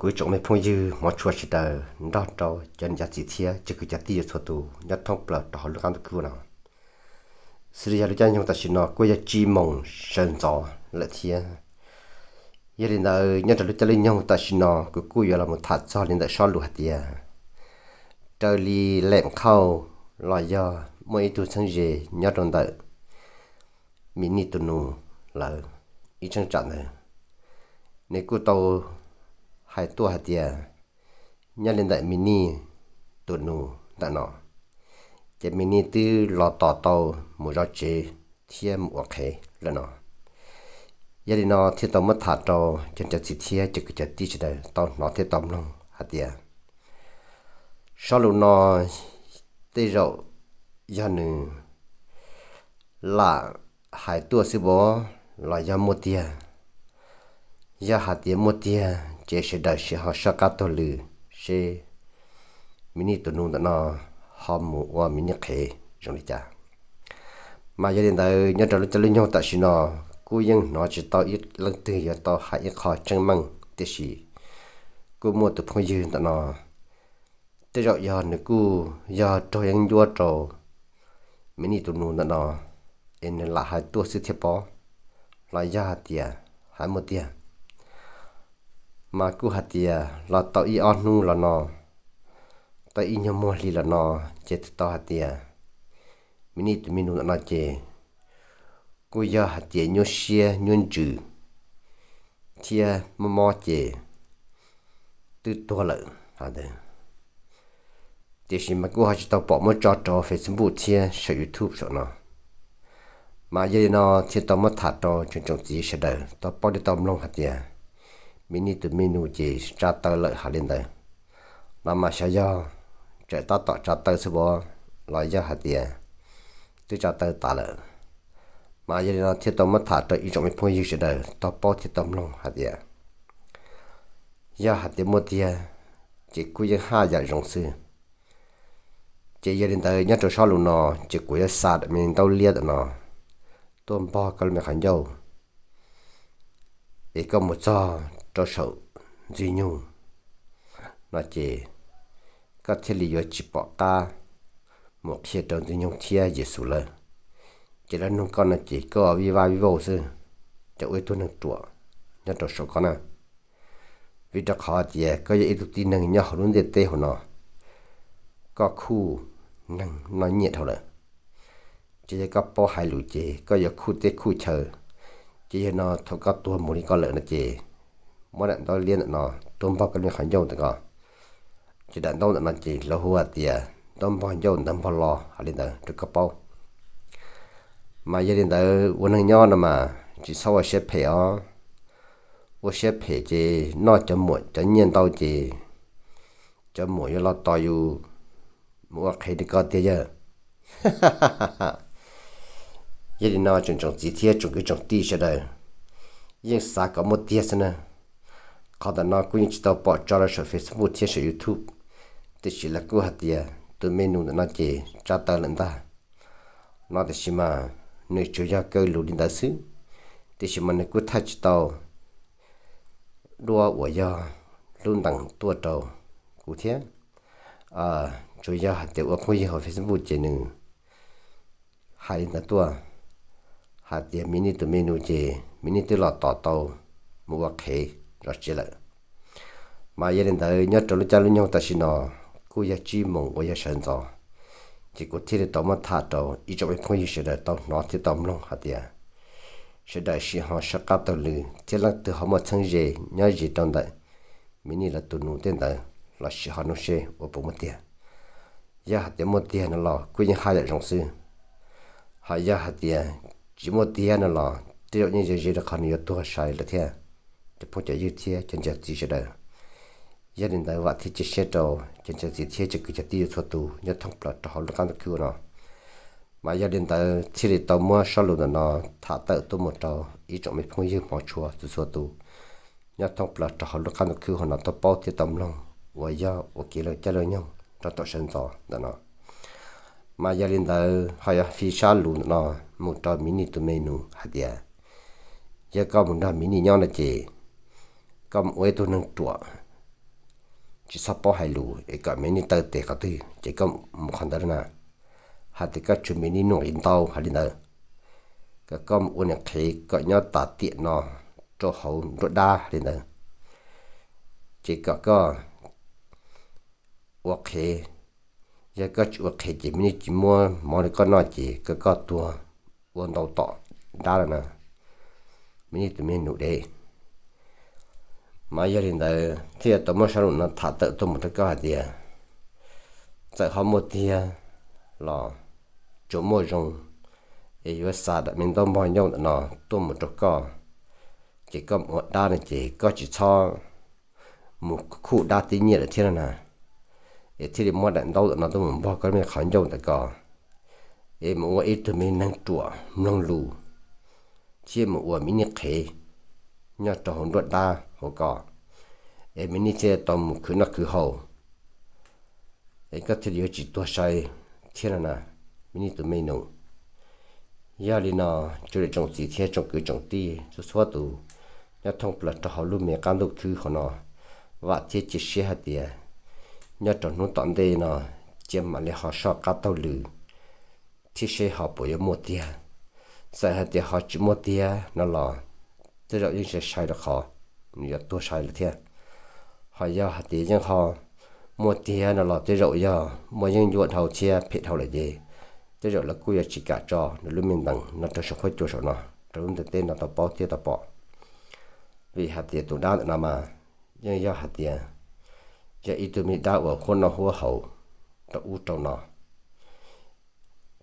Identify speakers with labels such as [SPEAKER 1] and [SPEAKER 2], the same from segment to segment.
[SPEAKER 1] cứ chỗ mấy phong dư mà chua chỉ tờ đó đó chân giá chỉ thiê chỉ cứ giá tiền cho tụ nhất thông bờ đó lúc ăn được cứu nào sự giờ lúc chân chúng ta chỉ nói quay chỉ mong sơn gió là thiê giờ đến đó nhất là lúc chân lên nhau ta chỉ nói cứ cứu giờ là một thạch cho lên đại sao lụt tiê trời li lẹm khâu lo do mỗi tu sinh gì nhất trong đời mình đi tu nụ là ít chân chặt này nếu cứ tàu hai tua hạt tiền nhà lên đại mini tụt nụ đã nọ chế mini tư lo tỏ tàu mù rõ chế thiê mù ọc hề là nọ gia đình nó thiết tàu mất thả tàu chân chân xịt thiê chực chật tí chật đời tàu nó thiết tàu luôn hạt tiền sau lúc nọ tê rậu do nữ là hai tua sư bố là do một tiền do hạt tiền một tiền chế sẽ đời sẽ họ sao cả tổ lử sẽ mình đi tụi nung nó họ mù qua mình nhắc hệ trong này cha mà gia đình đời nhớ trở lại trở lại nhau tại nó cố gắng nó chỉ tao ít lần từ giờ tao hại ít khó chân măng thế gì cú mua tụi phong dư tụi nó thế rồi giờ nữa cú giờ tôi ăn vua trầu mình đi tụi nung tụi nó em là hai tua sự thiệp bỏ là gia tiền hai một tiền mà cứ hạt tiề à, là tao y ăn nu là nó tao y nhau mua lì là nó chết tao hạt tiề à. mình ít mình nu nó chết cô giờ hạt tiề nhau xia nhau chữ thia mò mò chết từ to lợ thế đấy thì chỉ mà cô hạt tao bỏ mất cho cho facebook thia sở youtube cho nó mà giờ nó thì tao mất thả cho chuyện chuyện gì sẽ đỡ tao bỏ đi tao lông hạt tiề mini tu minu chỉ cha tơ lợi hà lên đây làm mà sao do trẻ ta tọt cha tơ sư bố loại do hạt tiền tôi cha tơ tả lợi mà giờ nó thiết tâm mất thả tới ít trong mấy phong dư sự đời tao bỏ thiết tâm luôn hạt tiền do hạt tiền một tiền chỉ cúi giờ hai giờ rong sư chỉ giờ đến tới nhất chỗ sau luôn nó chỉ cúi giờ sạt mình tao liệt nó tôm bò cái mình khánh dâu ý có một trò cho sầu duy nhung nó chỉ các thiết lý do chỉ bỏ ta một khi trong duy nhung chia dễ sủ lơ chỉ là nông con là chỉ có vi va vi vô sư cho uy tuân được tuổi nhớ cho sầu con à vì cho khó chỉ có dễ ít tin năng nhỏ luôn để tê hồ nó có khu năng nói nhiệt thôi chỉ có bỏ hai lũ chỉ có giờ khu tê khu chờ chỉ nó thôi có tua một đi có lợn là chỉ mỗi lần tôi liên nó tôm bao cái liên khẩn tự tao chỉ đàn đâu là chỉ lo hùa tiền tôm bao dâu tôm bao lo liên đó được có bao mà gia đình đó uống hàng nhau mà chỉ sau là xếp phải ó uống xếp chỉ nó cho muộn cho nhiên đâu chỉ cho muộn cho lo to yêu mua khi đi có tiền giờ gia đình nó chúng chúng chỉ thiết chúng cái chúng tí cho đời sao có một tiếc nữa khó ta nó cũng chỉ tao bỏ cho ra sở Facebook chia sẻ YouTube thì chỉ là cứ hạt tiền từ menu nó chỉ cho ta lần ta nó thì chỉ mà nơi chủ gia cơ lù đi đại sứ thì chỉ mà nó cứ thay chỉ tao đua của do luôn đằng tua trầu cụ thế à chủ gia hạt tiền ở khu gì họ Facebook chỉ nừng hai là tua hạt tiền mini từ menu chỉ mini từ lọt tỏ tàu mua khế rachi la. Ma yirin da nyo tolo chalo nyong ta shi ku ya chi mong ya shen zong. Chi ku tiri tomo ta to, i chobay pong yi shida tong no ti tom long ha diya. Shida shi hong shaka to lu, ti lang tu homo ten ku rong จะพอจะยืดเทียจนจะจีเสดยันได้ว่าที่จะเชดจนจะจีเทียจะคือจะตีสตูยัดทั้งปลอดทอลกันคือเนาะมายันได้ที่เราตัวมัวสรุปเนาะถ้าเติตัวหมดเราอีจงไม่พงยืมหมอชัวจะสตูยัดทั้งปลอดทอลกันคือหัวหน้าตัวเป้าที่ตำลงวายาโอเคเลยเจริญยังเราต่อเชิญต่อเนาะมายันได้หายฟิชาลุเนาะมุดตัวมินิตัวเมนูหัดยาเยอะก็มุดตัวมินิย้อนนะเจก็มวยตัวนึงตัวจิสับปอไฮลูเอกเมนี่เตอเตก็ตีจิก็มุขันดรนะฮัตก็ชุมนี่นุ่งอินเตาฮัลินเอก็ก็มอุ่นเคก็ยอดตาเตียนอตัวเขารถดาฮัลินเอจิก็ก็โอเคยาก็โอเคจิมินี่จิมัวมอนี่ก็นอจิก็ก็ตัววันเราต่อได้แล้วนะมินี่ตัวเมนูเด้ mà giờ hiện tại thì tôi mới sáng nó thả tự tôi một cái cái gì à tại họ một thì là chỗ môi rồng thì vừa xa đã mình tôi mọi nhau nó tôi một chỗ co chỉ có một đa này chỉ có chỉ cho một khu đa tí nhiệt là thế nào thì thì mua đạn đâu nó tôi muốn bỏ cái mình khỏi nhau tại co thì mua ít thì mình năng chùa năng lù chỉ mua mình nhặt nhớ trò hồn vật đa hồ cỏ em mình đi sẽ tầm cứ nọ cứ hậu em có thể điều chỉ tuổi sai thiên là nà mình đi tụi mình nụ giờ đi nó chủ để trồng gì thiên trồng cứ trồng ti số số tụ nhớ thông là trò hậu luôn mẹ cam lúc thứ họ nó và thiết chỉ xe hạt tiền nhớ trò nó tận đây nó chiếm mà lấy họ sợ cá tàu lử thiết xe họ bồi mua tiền sai hạt tiền họ chỉ mua tiền nó là. 这种有些晒的好，你要多晒了天。还要还得人好，莫天那老这肉呀，莫人约头切撇头来的，这肉了故意去干着，那路面等那这是会做什么？这我们得那到包贴到包，为还得多难的那嘛，人要还得，这一对没打我混了火候，这乌着呢，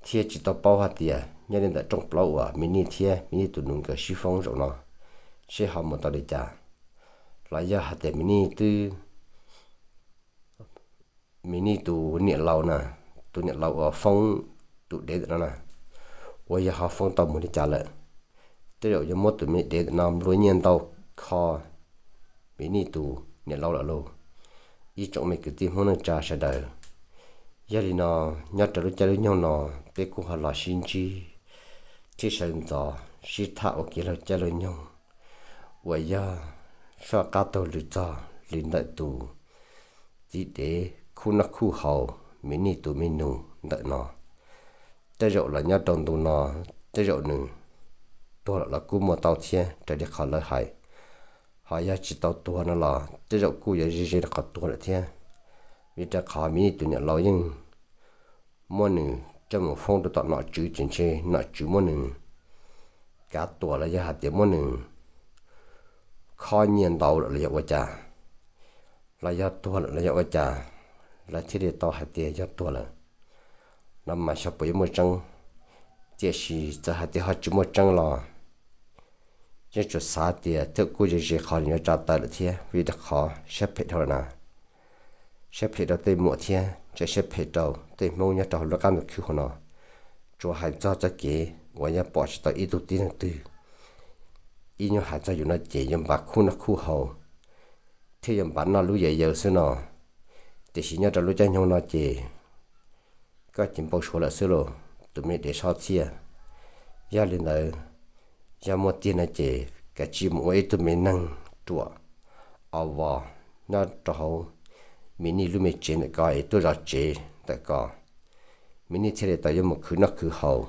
[SPEAKER 1] 贴起到包还得，人家在种不了啊，明年贴明年都弄个西风着呢。sẽ học một tàu đi cha lại giờ hạt tiền mini tư mini tu niệm lâu nè tu niệm lâu ở phong tu để đó nè ôi giờ học phong tao muốn đi trả lại tới rồi giờ mất tụi mình để nam lối nhiên tao kho mini tu niệm lâu là lâu ý chỗ mình cứ tìm hôn trả sẽ đời giờ thì nó nhớ trở lúc trả lúc nhau nó bé cũng học là xin chi chỉ sợ tỏ chỉ thạo kia là trả lại nhau วยาสกัดตโตลิจาลินได้ตัวจีเดคุณคู่เขาไม่นี่ตัวไม่นูได้นาจะจบหลังยอดตัวนาจะจบหนึงตัวละกูมาเต่าเทียนจะได้ขาดเลยหายหายจะเต่าตัวนั่นละจะจบกูยังยจะจะขัดตัวละเทียนมีแต่ขาดมีตัวเนี่ยเรายังมันหนึ่งจะมาฟ้องตัวต่อหน้าจื้จริงๆหน้าจื้มันหนึ่งกัดตัวละยาเดียวมันหนึ่ง khó nhiên đầu là yêu cha là do tua là yêu cha là chỉ để tao hạt tiền do tua là năm mà sắp bấy một trăng chỉ là cho hạt tiền họ chỉ mươi trăng lo chỉ cho sáu tiền thứ cũng chỉ chỉ khó nhớ trả tài là thế vì đã khó sắp hết rồi nè sắp hết rồi tới một thế chỉ sắp hết rồi tới mua nhớ trả lúc ăn được kêu nào, cho hai cho cho kế và nhớ bỏ cho tới ít tuổi tiền tư ý nhau hạt cho dù nó chỉ nhưng bà khu nó khu hầu thế nhưng bà nó lúc dậy giờ xưa nó thì chỉ nhau cho lũ cho nhau nó chỉ có chim bao số là xưa rồi tụi mình để sao chia gia lên đời gia mua tiền là chỉ cả chim ấy tụi mình năng trụ ở vào nó cho hầu mình đi lũ mình chỉ là coi tôi là chỉ tại có mình đi chơi là tại một cứ nó cứ hầu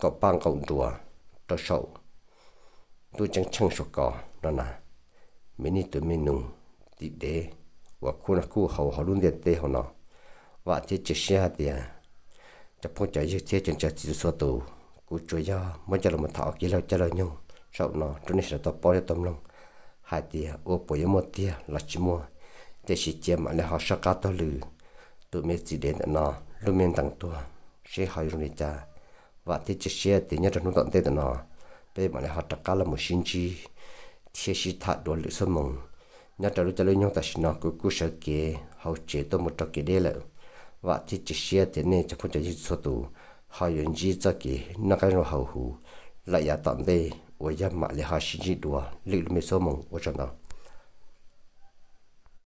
[SPEAKER 1] có băng cộng đùa cho sầu tôi chẳng chẳng sốt cỏ đó nà mình đi tụi mình nung đi đế và khu là khu hậu hậu luôn điện tê hậu nọ, và thế chỉ xe thì chắc phong chạy như thế chẳng chạy chỉ số tù cú chơi do mới cho là một thọ kia lâu cho lâu nhung sau nọ, cho nên sẽ tập bỏ cho tâm lòng hai tia ô bỏ một tia là chỉ mua thế chỉ chia mà lại họ sẽ cá to lử tụi mình chỉ đến nọ, luôn miền tặng tua sẽ hỏi rồi cha và thế chỉ xe thì nhớ là nó tận tê nó pe mane 머신치 kala mo shinji tie shi ta do le so mong nya ta lu ku ku sha ke hau che to cha